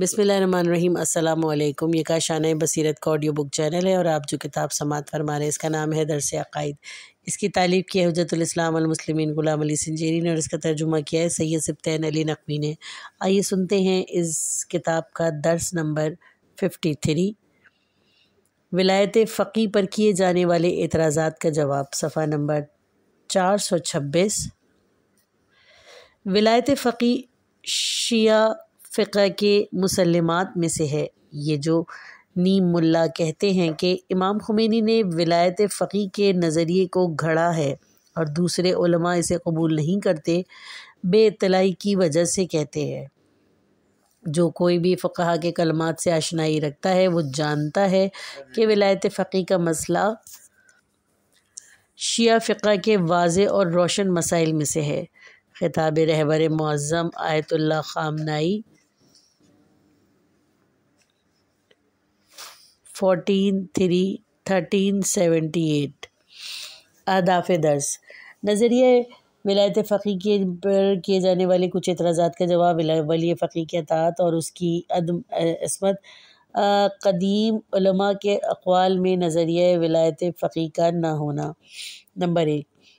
बिसमीम अल्लाम ये काशाना बसीरत का ऑडियो बुक चैनल है और आप जो किताब समात फरमा रहे हैं इसका नाम है दरस अकायद इसकी तालीफ की है हजरतलामसलमिन ग़ुलाम अली सिंजेरी ने और इसका तर्जुमा किया है सैयद सिप्तन अली नकवी ने आइए सुनते हैं इस किताब का दर्स नंबर फिफ्टी थ्री विलायत फ़की पर किए जाने वाले एतराज़ा का जवाब सफ़ा नंबर चार सौ छब्बीस विलायत फ़की शिया फ़िक़ के मुसलमत में से है ये जो नीम मुल्ला कहते हैं कि इमाम खुमैनी ने विलायत फ़कीर के नज़रिए को घड़ा है और दूसरे इसे कबूल नहीं करते बेतलाई की वजह से कहते हैं जो कोई भी फ़कहा के कलमात से आशनाई रखता है वो जानता है कि विलायत फ़कीर का मसला शिया फ़िका के वाज और रोशन मसाइल में से है खिताब रहबर मज़म Ayatollah Khamenei fourteen three thirteen seventy eight अदाफ दर्स नज़रिए विलायत फ़कीर के पर किए जाने वाले कुछ एतराज़ा का जवाब वली फ़की के अतात और उसकी अदम इसमत कदीम उलमा के अकवाल में नज़रिया विलायत फ़कीर का ना होना नंबर एक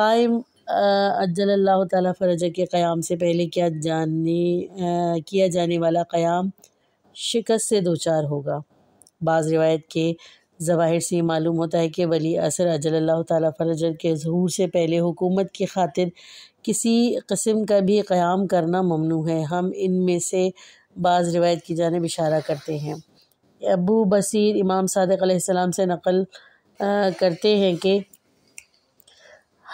कायम अजल अल्लाह तरज के क्याम से पहले क्या जाने आ, किया जाने वाला क़याम शिकस्त से दो चार होगा बाज़ रिवायत के ज़वाहिर से मालूम होता है कि वली असर अजल तजर के ज़हूर से पहले हुकूमत की खातिर किसी कस्म का भी क़्याम करना ममनू है हम इन में से बाज़ रिवायत की जानब इशारा करते हैं अबू बसीर इमाम सदक़ से नकल आ, करते हैं कि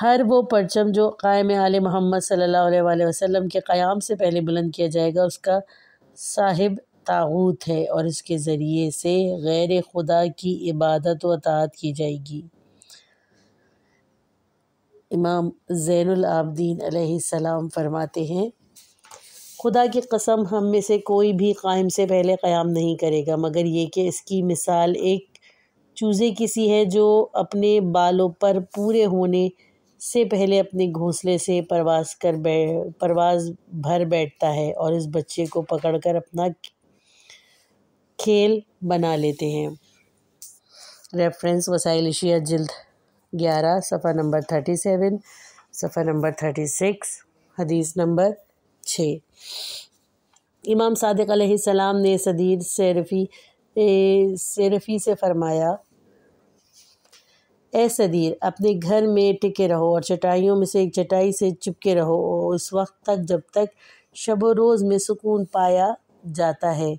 हर वो परचम जो कायम आल मोहम्मद सल्लल्लाहु अलैहि वसल्लम के क़याम से पहले बुलंद किया जाएगा उसका साहिब ताबूत है और इसके ज़रिए से गैर खुदा की इबादत व तात की जाएगी इमाम ज़ैनआबदीन सलाम फरमाते हैं खुदा की कसम हम में से कोई भी कायम से पहले क़याम नहीं करेगा मगर ये कि इसकी मिसाल एक चूज़े किसी है जो अपने बालों पर पूरे होने से पहले अपने घोंसले से परवाज कर बै परवाज भर बैठता है और इस बच्चे को पकड़कर अपना खेल बना लेते हैं रेफरेंस वसाइल एशिया जल्द ग्यारह सफ़ा नंबर थर्टी सेवन सफ़ा नंबर थर्टी सिक्स हदीस नंबर छः इमाम सादिक सलाम ने सदीर सैरफी सैरफी से फरमाया ए सदीर अपने घर में टिके रहो और चटाइयों में से एक चटाई से चिपके रहो उस वक्त तक जब तक शब रोज़ में सुकून पाया जाता है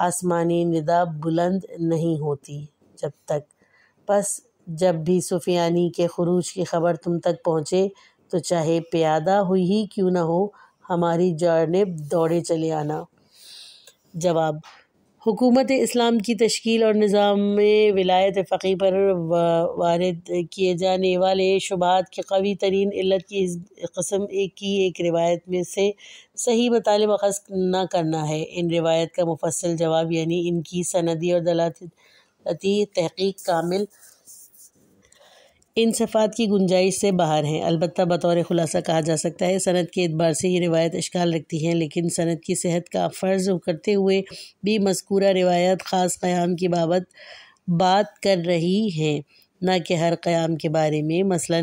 आसमानी निदा बुलंद नहीं होती जब तक बस जब भी सुफियानी के खरूज की खबर तुम तक पहुँचे तो चाहे प्यादा हुई ही क्यों ना हो हमारी जानब दौड़े चले आना जवाब हुकूमत इस्लाम की तश्कील और निज़ाम विलायत फ़कीह पर वारद किए जाने वाले शुबात के कवी तरीन इल्लत की इस कस्म एक की एक रिवायत में से सही मतलब अखज़ न करना है इन रिवायत का मुफसल जवाब यानी इनकी सनदी और दलाती तहकीक कामिल इन सफ़ात की गुंजाइश से बाहर हैं अलबत् बतौर ख़ुलासा कहा जा सकता है सनत के एतबार से ये रवायत अशकाल रखती हैं लेकिन सनत की सेहत का फ़र्ज़ करते हुए भी मस्कूरा रवायात ख़ास क़्याम की बाबत बात कर रही हैं न कि हर क़्याम के बारे में मसला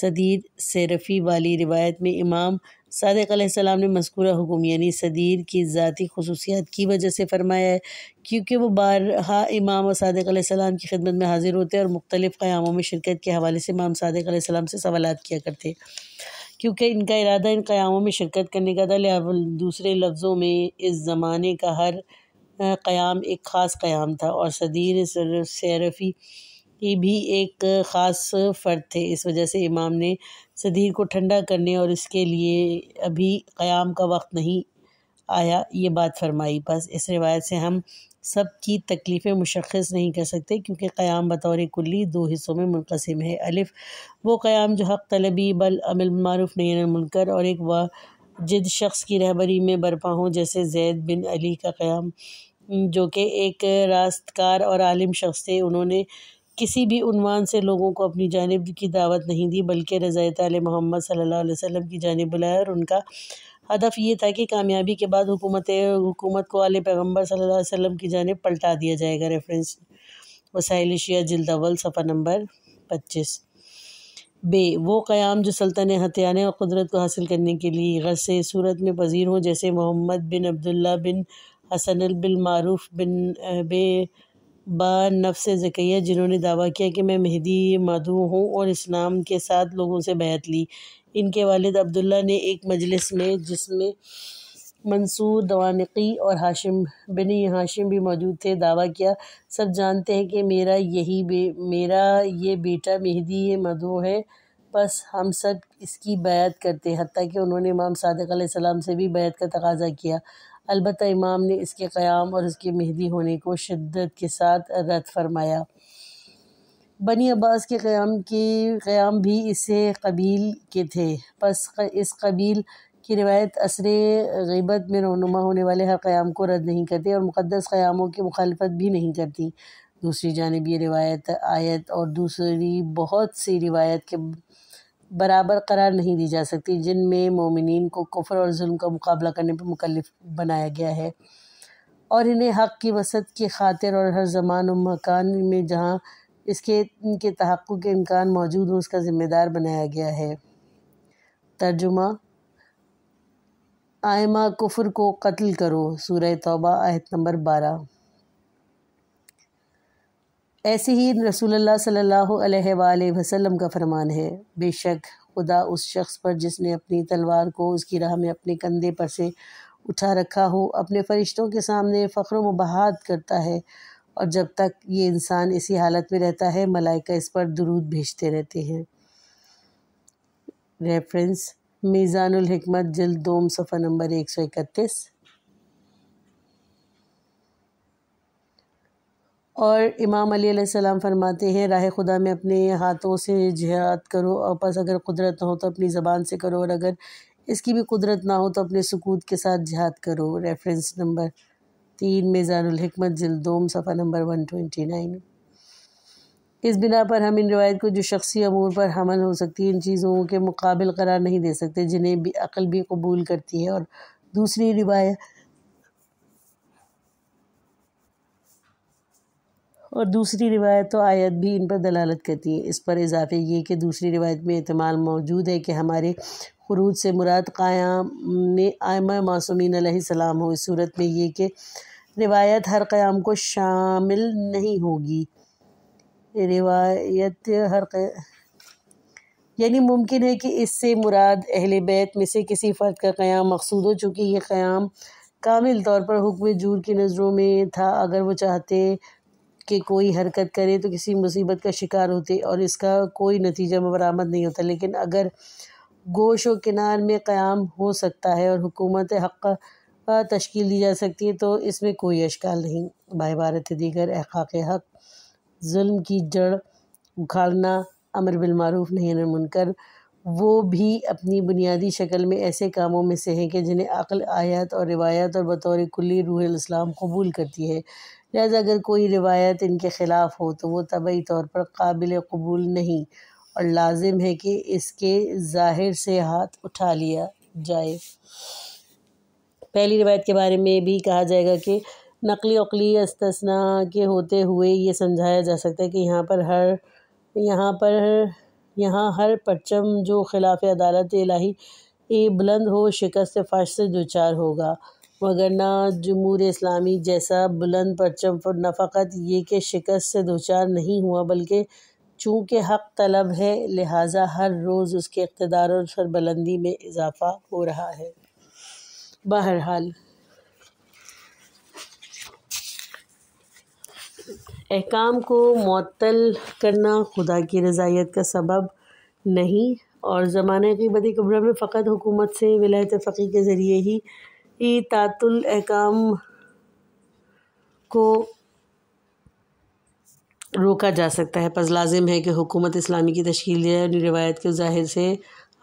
सदीद सेरफ़ी वाली रिवायत में इमाम आसमाम ने मस्कूरा हुकुम यानी सदीर की ज़ाती खसूसियात की वजह से फरमाया है क्योंकि वो बारहा इमाम और सदक़ आसमाम की खिदमत में हाजिर होते और मुख्तलिफ़ क़्यामों में शिरकत के हवाले से इमाम सदक़ आसमाम से सवाल किया करते क्योंकि इनका इरादा इन क़्यामों में शिरकत करने का था लिहाजा दूसरे लफ्ज़ों में इस ज़माने का हर क़्याम एक ख़ास क़्याम था और सदीर सरफ़ी ये भी एक ख़ास फ़र्द थे इस वजह से इमाम ने सदीर को ठंडा करने और इसके लिए अभी क़याम का वक्त नहीं आया ये बात फरमाई बस इस रिवायत से हम सब की तकलीफ़ें मुशखस नहीं कर सकते क्योंकि क़याम बतौर कुल्ली दो हिस्सों में मुनकसम है अलिफ वो क़याम जो हक़ तलबी बल अमिलमारूफ़ मारूफ मुनकर और एक जिद शख्स की रहबरी में बरपा हों जैसे जैद बिन अली का क़याम जो कि एक रास्तकार और आलिम शख्स थे उन्होंने किसी भी उनवान से लोगों को अपनी जानब की दावत नहीं दी बल्कि रज़ात मोहम्मद सल्ला वसम की जानब बुलाया और उनका हदफ ये था कि कामयाबी के बाद हुकूमत हुकूमत को आल पैगम्बर सल्ला वसम की जानब पलटा दिया जाएगा रेफरेंस वसाइल शिया अवल सफ़ा नंबर पच्चीस बे वो क़याम जो सल्तन हथियाने और क़ुदरत को हासिल करने के लिए गर से सूरत में पजीर हों जैसे मोहम्मद बिन अब्दुल्ला बिन हसन बिल मारूफ बिन बे से ज़करिया जिन्होंने दावा किया कि मैं मेहदी मधु हूँ और इस्लाम के साथ लोगों से बैत ली इनके वालिद अब्दुल्ला ने एक मजलिस में जिसमें मंसूर दवानकी और हाशिम बिन हाशिम भी मौजूद थे दावा किया सब जानते हैं कि मेरा यही बे मेरा ये बेटा मेहदी मधु है बस हम सब इसकी बैत करते हैं हती कि उन्होंने इमाम सादक सलाम से भी बैत का तकाजा किया अलबत् इमाम ने इसके क़्याम और इसके मेहदी होने को शिद्दत के साथ रद्द फरमाया बनी अब्बास के क़्याम के क़्याम भी इसे कबील के थे बस इस कबील की रवायत असर गबत में रहनुमा होने वाले हर क़्याम को रद्द नहीं करते और मुक़दस क़्यामों की मुखालफत भी नहीं करती दूसरी जानब ये रिवायत आयत और दूसरी बहुत सी रिवायत के बराबर करार नहीं दी जा सकती जिनमें मोमिन को कुफर और जुल्म का मुकाबला करने पर मुकलफ बनाया गया है और इन्हें हक़ की वसत की खातिर और हर जमान और मकान में जहाँ इसके इनके तहक़ के इम्कान मौजूद हो उसका ज़िम्मेदार बनाया गया है तर्जुमा आयमा कुफर को कत्ल करो सूर तौबा आयत नंबर बारह ऐसे ही रसूलुल्लाह सल्लल्लाहु अलैहि वसल्लम का फरमान है बेशक खुदा उस शख्स पर जिसने अपनी तलवार को उसकी राह में अपने कंधे पर से उठा रखा हो अपने फरिश्तों के सामने फ़ख्र मुबाहत करता है और जब तक ये इंसान इसी हालत में रहता है मलाइका इस पर दरूद भेजते रहते हैं रेफरेंस मीज़ानमत जल्द दोम सफ़ा नंबर एक सौ इकतीस और इमाम अली सलाम फरमाते हैं राह खुदा में अपने हाथों से जिहाद करो और बस अगर कुदरत ना हो तो अपनी ज़बान से करो और अगर इसकी भी कुदरत ना हो तो अपने सुकूत के साथ जिहाद करो रेफरेंस नंबर तीन मेज़ानमत जिल्दोम सफ़ा नंबर वन ट्वेंटी नाइन इस बिना पर हम इन रवायत को जो शख्सी अमूर पर हमल हो सकती है इन चीज़ों के मुकाबल करार नहीं दे सकते जिन्हें भी अकल भी कबूल करती है और दूसरी रिवायत और दूसरी रिवायत तो आयत भी इन पर दलालत करती है इस पर इजाफे ये कि दूसरी रिवायत में अहतमाल मौजूद है कि हमारे खरूज से मुराद क़याम में आयम मासूमिन सलाम हो इस सूरत में ये कि रिवायत हर क़याम को शामिल नहीं होगी रिवायत हर यानी मुमकिन है कि इससे मुराद अहल बैत में से किसी फ़र्द का क़याम मकसूद हो चूँकि ये क़याम कामिल तौर पर हुक्म जूर की नज़रों में था अगर वो चाहते कि कोई हरकत करे तो किसी मुसीबत का शिकार होते और इसका कोई नतीजा बरामद नहीं होता लेकिन अगर गोश व किनार में क़्याम हो सकता है और हुकूमत हक़ तश्कील दी जा सकती है तो इसमें कोई अशकाल नहीं बाबारत दीगर अहक़ाक़ हक़ जुल्म की जड़ उखाड़ना अमर बिलमूफ नहीं मुनकर वो भी अपनी बुनियादी शक्ल में ऐसे कामों में से हैं कि जिन्हें अक़ल आयात और रिवायात और बतौर कुल्ली रूह इस्लाम कबूल करती है लिहाजा अगर कोई रिवायत इनके ख़िलाफ़ हो तो वो तबी तौर पर काबिल कबूल नहीं और लाजिम है कि इसके ज़ाहिर से हाथ उठा लिया जाए पहली रिवायत के बारे में भी कहा जाएगा कि नकली अकली अस्तना के होते हुए ये समझाया जा सकता है कि यहाँ पर हर यहाँ पर यहाँ हर परचम जो खिलाफ अदालत लाही ए बुलंद हो शिकस्त फाश से चार होगा वगरना जमूर इस्लामी जैसा बुलंद परचम न नफ़त ये कि शिकस्त से दो चार नहीं हुआ बल्कि चूँकि हक तलब है लिहाजा हर रोज़ उसके इकतदार और सरबुलंदी में इजाफा हो रहा है बहरहाल अहकाम को मअतल करना खुदा की रज़ायत का सबब नहीं और ज़माने की बदी कब्र में फ़कत हुकूमत से विलायत फ़की के ज़रिए ही ई तातुल को रोका जा सकता है पस लाजिम है कि हुकूमत इस्लामी की तश्ील इन रिवायत के ज़ाहिर से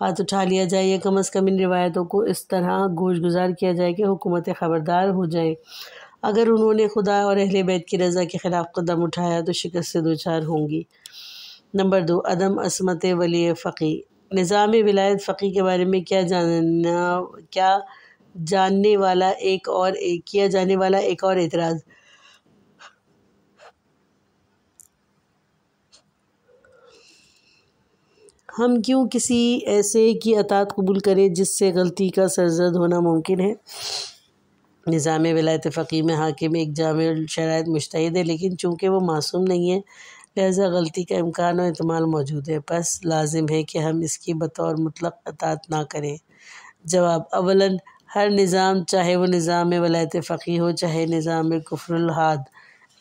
हाथ उठा लिया जाए या कम अज़ कम इन रिवायतों को इस तरह गोश गुजार किया जाए कि हुकूमत ख़बरदार हो जाए अगर उन्होंने खुदा और अहल बैत की रज़ा के ख़िलाफ़ कदम उठाया तो शिकस्त से दो चार होंगी नंबर दो अदम असमत वली फ़ी निज़ाम विलायत फ़ी के बारे में क्या जानना क्या जानने वाला एक और एक किया जाने वाला एक और एतराज़ हम क्यों किसी ऐसे की अतात कबूल करें जिससे गलती का सरजद होना मुमकिन है निज़ाम वलायत फ़कीम हाकिम एक जाम शरात मुश्तद है लेकिन चूँकि वो मासूम नहीं है लिहाजा गलती का इम्कान और अहतमाल मौजूद है बस लाजिम है कि हम इसकी बतौर मुतल अतात ना करें जवाब अवला हर निज़ाम चाहे वो निज़ाम वलायत फ़की हो चाहे निज़ाम कुफरहाद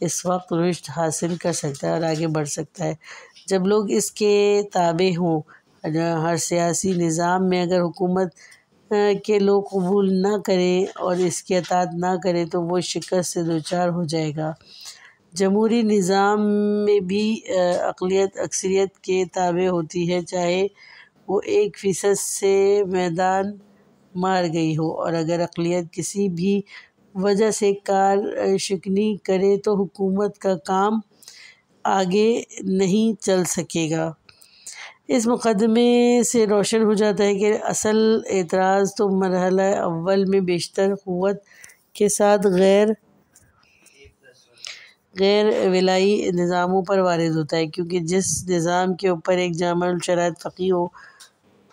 इस वक्त रिश्त हासिल कर सकता है और आगे बढ़ सकता है जब लोग इसके ताबे हों हर सियासी निज़ाम में अगर हुकूमत के लोग कबूल ना करें और इसकी अतात ना करें तो वो शिकस्त से दो चार हो जाएगा जमहूरी निज़ाम में भी अकलीत अक्सरीत के ताबे होती है चाहे वो एक फ़ीसद से मैदान मार गई हो और अगर अकलीत किसी भी वजह से कार शिकनी करे तो हुकूमत का काम आगे नहीं चल सकेगा इस मुकदमे से रोशन हो जाता है कि असल एतराज़ तो मरहला अव्वल में बेशतर क़वत के साथ गैर गैर विलाई निज़ामों पर वारद होता है क्योंकि जिस निज़ाम के ऊपर एक शरात फ़की हो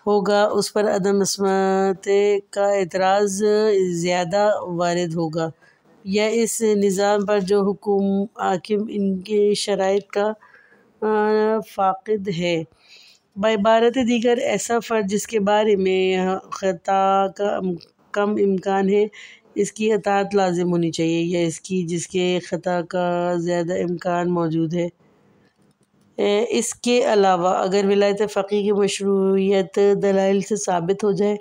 होगा उस पर अदम असमत का एतराज़ ज़्यादा वारद होगा या इस निज़ाम पर जो हुकुम हाकिम इनके शराइ का फ़ाक़द है बारत दीगर ऐसा फ़र्द जिसके बारे में ख़ता का कम इम्कान है इसकी अतात लाजिम होनी चाहिए या इसकी जिसके ख़ता का ज़्यादा इम्कान मौजूद है इसके अलावा अगर विलायत फ़कीह की मशरूत दलाइल से साबित हो जाए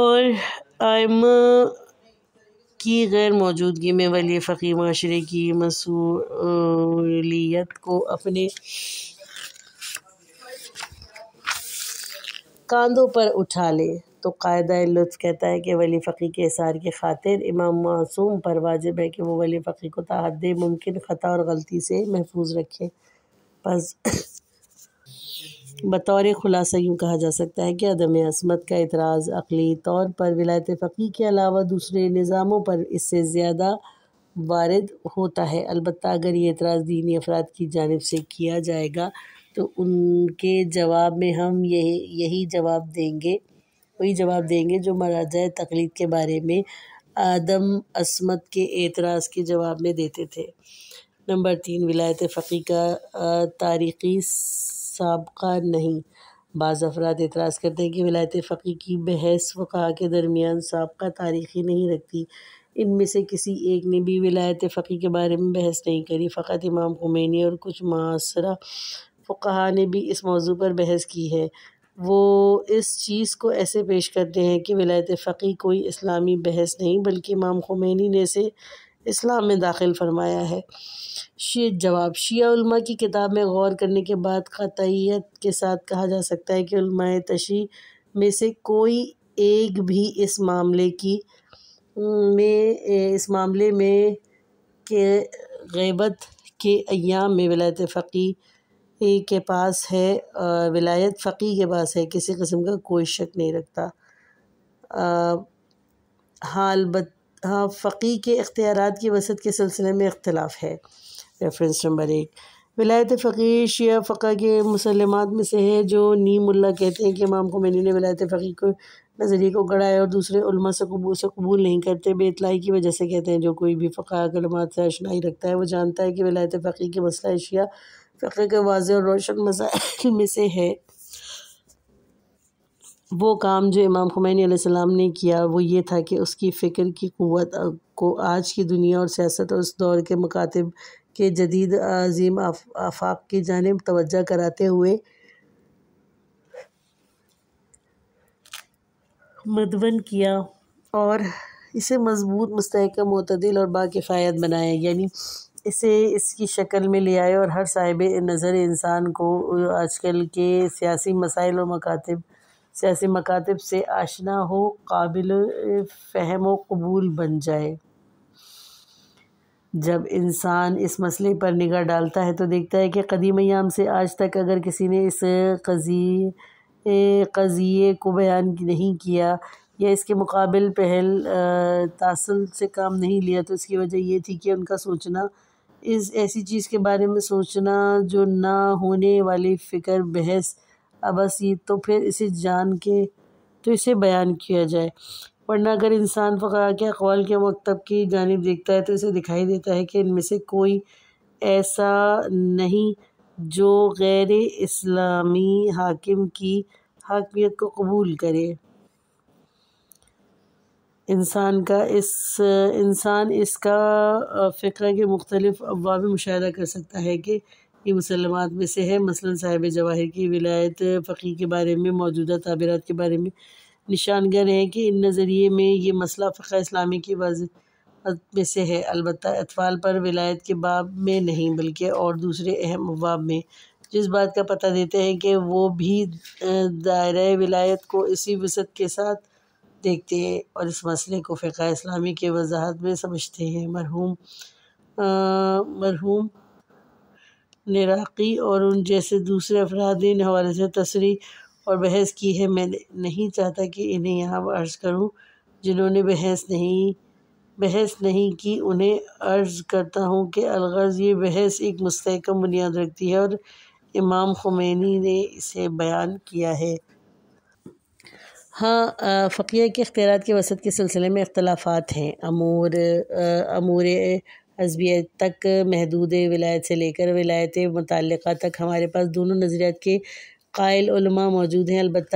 और आयम की गैर मौजूदगी में वली फ़कीर माशरे की मसूलियत को अपने कांधों पर उठा ले तो कायदा लुत्फ़ कहता है कि वली फ़की के इसार की खातिर इमाम मासूम पर वाजिब है कि वो वली फ़की को तहद मुमकिन ख़ता और गलती से महफूज रखे बस बतौर ख़ुलासा यूँ कहा जा सकता है कि अदम असमत का इतराज़ अकली तौर पर विलायत फ़की के अलावा दूसरे निज़ामों पर इससे ज़्यादा वारद होता है अलबत् अगर ये इतराज़ दीनी अफराद की जानब से किया जाएगा तो उनके जवाब में हम यही यही जवाब देंगे वही जवाब देंगे जो मराजा तकलीद के बारे में आदम असमत के एतराज़ के जवाब में देते थे नंबर तीन विलायत फ़कीर का तारीख़ी सबका नहीं बाज़ अफराद एतराज़ करते हैं कि विलायत फ़कीर की बहस वक़ा के दरमियान सबका तारीख़ी नहीं रखती इनमें से किसी एक ने भी विलायत फ़कीर के बारे में बहस नहीं करी फ़कत इमाम खुमैनी और कुछ मासरा फ़ुकहा ने भी इस मौजू पर बहस की है वो इस चीज़ को ऐसे पेश करते हैं कि विलायत फ़कीह कोई इस्लामी बहस नहीं बल्कि इमाम खुमैनी ने इसे इस्लाम में दाखिल फरमाया है शी जवाब शिया की किताब में गौर करने के बाद क़तयत के साथ कहा जा सकता है कि तशी में से कोई एक भी इस मामले की में इस मामले में के गैबत के अयाम में वलायत फ़कीह के पास है विलायत फ़कीह के पास है किसी किस्म का कोई शक नहीं रखता हाँ बत हाँ फ़की के इख्तियार की वसत के सिलसिले में इख्तलाफ है रेफरेंस नंबर एक विलायत फ़कीर शिया फ़क़ा के मुसलमत में से है जो नीम उल्ला कहते हैं कि इमाम को मैंने ने विलायत फ़कीर को नज़रिए को गढ़ाया और दूसरे उलमा से कबूल से कबूल नहीं करते बेतलाई की वजह से कहते हैं जो कोई भी फ़क़ा कलमात से अशनाई रखता है वो जानता है कि विलायत फ़कीर के मसला एशिया फ़िर के वाज और रोशन मसाइल में से है वो काम जो इमाम खुमैन सलाम ने किया वो ये था कि उसकी फ़िक्र की क़वत को आज की दुनिया और सियासत और उस दौर के मकातब के जदीद अजीम आफ, आफाक की जानब तोज्जा कराते हुए मदवन किया और इसे मजबूत मस्तक मतदिल और बाकिफ़ायत बनाया यानी इसे इसकी शक्ल में ले आए और हर साहिब नज़र इंसान को आजकल के सियासी मसाइल और मकातब सियासी मकातब से आशना हो काबिल फहम व कबूल बन जाए जब इंसान इस मसले पर निगाह डालता है तो देखता है कि कदीम याम से आज तक अगर किसी ने इस कजी कज़िए को बयान नहीं किया या इसके मुकाबल पहल तासल से काम नहीं लिया तो इसकी वजह ये थी कि उनका सोचना इस ऐसी चीज़ के बारे में सोचना जो ना होने वाली फ़िक्र बहस अबस ये तो फिर इसे जान के तो इसे बयान किया जाए वरना अगर इंसान फ़क़ा के अकवाल के मकतब की जानब देखता है तो इसे दिखाई देता है कि इनमें से कोई ऐसा नहीं जो गैर इस्लामी हाकिम की हाकमियत को कबूल करे इंसान का इस इंसान इसका फ़िक्र के मुख्तलिफ़ अवा मुशाह कर सकता है कि ये मुसलमान में से है मसलन साहिब जवाहिर की विलायत फ़कीर के बारे में मौजूदा ताबीरत के बारे में निशानगर हैं कि इन नज़रिए में ये मसला फ़िक्र इस्लामी की वज में से है अलबत् अतवाल पर विलायत के बाब में नहीं बल्कि और दूसरे अहम अवाब में जिस बात का पता देते हैं कि वो भी दायरा विलायत को इसी वसत के साथ देखते हैं और इस मसले को फ़िक़ा इस्लामी के वजाहत में समझते हैं मरहूम मरहूम निराकी और उन जैसे दूसरे अफराद इन हवाले से तस्री और बहस की है मैं नहीं चाहता कि इन्हें यहाँ अर्ज़ करूँ जिन्होंने बहस नहीं बहस नहीं की उन्हें अर्ज़ करता हूँ कि अलगर्ज़ ये बहस एक मस्तकम बुनियाद रखती है और इमाम खुमैनी ने इसे बयान किया है हाँ फ़किया के अख्तियार के वसत के सिलसिले में अख्तलाफात हैं अमूर अमूर हसबियत तक महदूद विलायत से लेकर विलायत मुतल तक हमारे पास दोनों नज़रियात के कायल उलमा मौजूद हैं अलबत्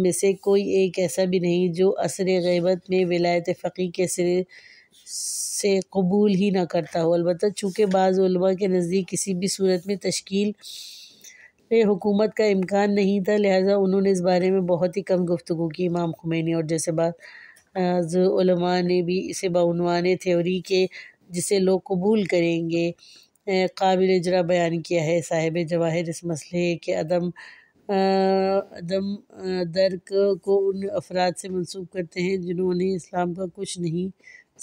में से कोई एक ऐसा भी नहीं जो असर गैबत में विलायत फ़कीर के सिरे से कबूल ही ना करता हो अलबत् चूँकि बाज़ के नज़दीक किसी भी सूरत में तश्कील पे हुकूमत का इम्कान नहीं था लिहाजा उन्होंने इस बारे में बहुत ही कम गुफ्तु की इमाम खुमैनी और जैसे बात ने भी इसे बानवान थ्योरी के जिसे लोग कबूल करेंगे काबिल जरा बयान किया है साहिब जवाहिर इस मसले के अदम अदम दर्क को उन अफराद से मनसूब करते हैं जिन्होंने इस्लाम का कुछ नहीं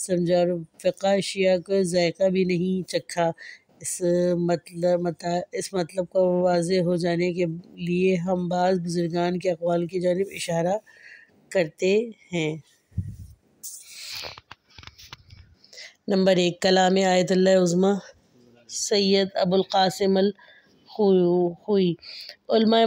समझा और फ़िका शिया का जायका भी नहीं चखा इस मतलब मता इस मतलब को वाज हो जाने के लिए हम बाज़ बुज़ुर्गान के अकवाल की जानब इशारा करते हैं नंबर एक कलाम आयतुल्लाज़मा सैयद अबुल्कासिम खुई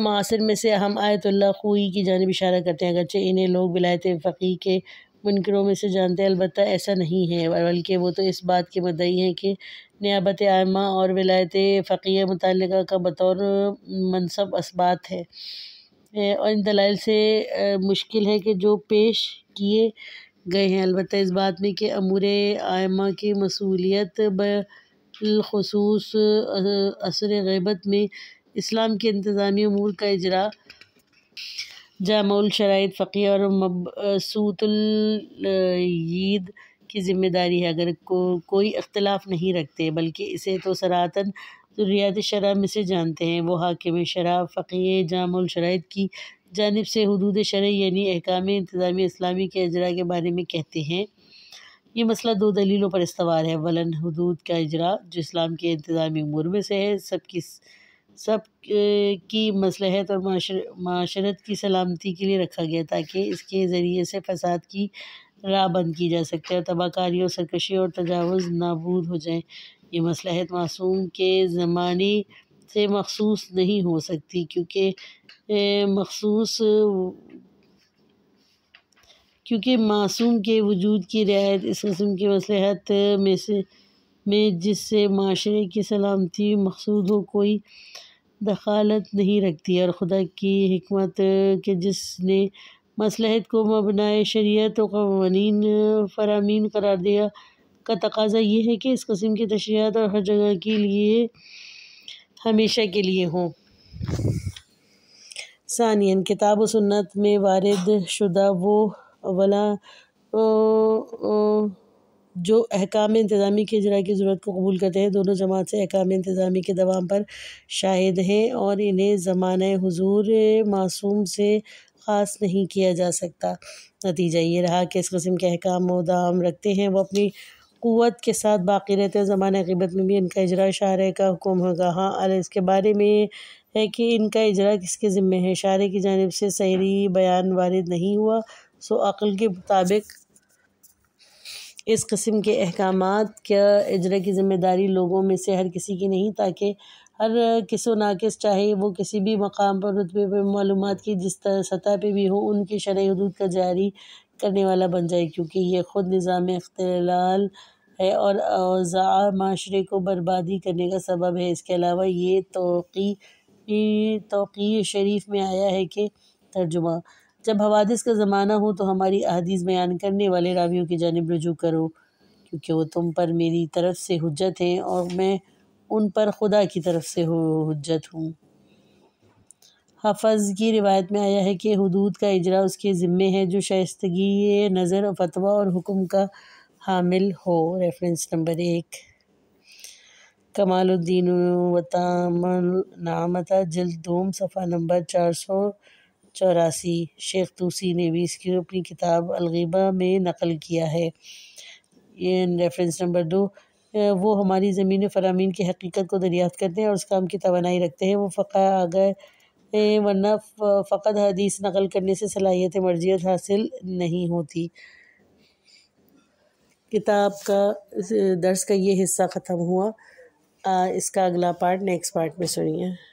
मासिर में से हम आयतुल्ला खुई की जानब इशारा करते हैं अगरचे इन्हें लोग बिलायत फ़कीर के मुनकरों में से जानते हैं अलबत् ऐसा नहीं है बल्कि वो तो इस बात के मदई हैं कि नियाबत आयमा और विलायत फ़क़िया मुतल का बतौर मनसब इसबात है और इन दलाइल से मुश्किल है कि जो पेश किए गए हैं अलबत् इस बात में कि अमूर आयमा की मसूलियत बिलखसूस असर गबत में इस्लाम के इंतज़ामी अमूर का इजरा जामउल शराइत फ़कीर और मबसूतलईद की ज़िम्मेदारी है अगर को कोई अख्तिलाफ़ नहीं रखते बल्कि इसे तो सरातन ज़ुर्रियात शरा में से जानते हैं वो हाकिम शरा फ़कीर जामउल शराइत की जानब से हदूद शरा यानी अहकाम इंतज़ामी इस्लामी के अजरा के बारे में कहते हैं ये मसला दो दलीलों पर इस्तवार है वलन हदूद का अजरा जो इस्लाम के इंतज़ामी उम्र में से है सबकी सब की मसलहत और माशरत की सलामती के लिए रखा गया ताकि इसके ज़रिए से फ़साद की राह बंद की जा सके और तबाहकारी और सरकशी और तजावज़ नाबूद हो जाए ये मसलहत मासूम के ज़माने से मखसूस नहीं हो सकती क्योंकि मखसूस क्योंकि मासूम के वजूद की रियायत इस कस्म की मसलहत में से में जिससे माशरे की सलामती मकसूद हो कोई दखालत नहीं रखती और खुदा की हमत के जिसने मसलहत को मबनाए शरीत व कवानीन फरामीन करार दिया का तकाजा ये है कि इस कस्म की तशरियात और हर जगह के लिए हमेशा के लिए हों सानियन किताब सुन्नत में वारद शुदा वो अवला ओ, ओ, जो अहकाम इंतज़ामी के जरा की ज़रूरत को कबूल करते हैं दोनों जमात से अहकाम इंतज़ामी के दवाम पर शाहिद हैं और इन्हें ज़मान हजूर मासूम से ख़ास नहीं किया जा सकता नतीजा ये रहा कि इस कस्म के अहकाम दाम रखते हैं वो अपनी क़वत के साथ बाकी रहते हैं ज़माना ग़ीबत में भी इनका इजरा शारे का हुक्म होगा हाँ और इसके बारे में है कि इनका इजरा किसके ज़िम्मे है शारे की जानब से सहरी बयान वारद नहीं हुआ सो अक़ल के मुताबिक इस कस्म के अहकाम का इजरा की ज़िम्मेदारी लोगों में से हर किसी की नहीं ताकि हर किसो नाकस चाहे वो किसी भी मकाम पर रुतबे पर मालूम की जिस सतह पर भी हो उनकी शरह हदूद का जारी करने वाला बन जाए क्योंकि ये ख़ुद निज़ाम अख्तलाल है और अवज़ा माशरे को बर्बादी करने का सबब है इसके अलावा ये तो शरीफ में आया है कि तर्जुमा जब हवादिस का ज़माना हो तो हमारी अहदीस बयान करने वाले रावियों की जानब रजू करो क्योंकि वो तुम पर मेरी तरफ से हजत हैं और मैं उन पर खुदा की तरफ से हजत हूँ हफज की रिवायत में आया है कि हदूद का इजरा उसके ज़िम्मे है जो शाइस्तगी नज़र फतवा और हुक्म का हामिल हो रेफरेंस नंबर एक कमालुद्दीन वतामल नामता जल्द दोम सफ़ा नंबर चार सौ चौरासी शेख तूसी ने भी इसकी अपनी किताब अलगीबा में नकल किया है ये रेफरेंस नंबर दो वो हमारी ज़मीन फरामीन की हकीकत को दरियात करते हैं और उस काम की तोानाई रखते हैं वो फ़का आ गए वरना फ़कत हदीस नकल करने से सलाहियत मर्जियत हासिल नहीं होती किताब का दर्स का ये हिस्सा ख़त्म हुआ आ, इसका अगला पार्ट नेक्स्ट पार्ट में सुनिए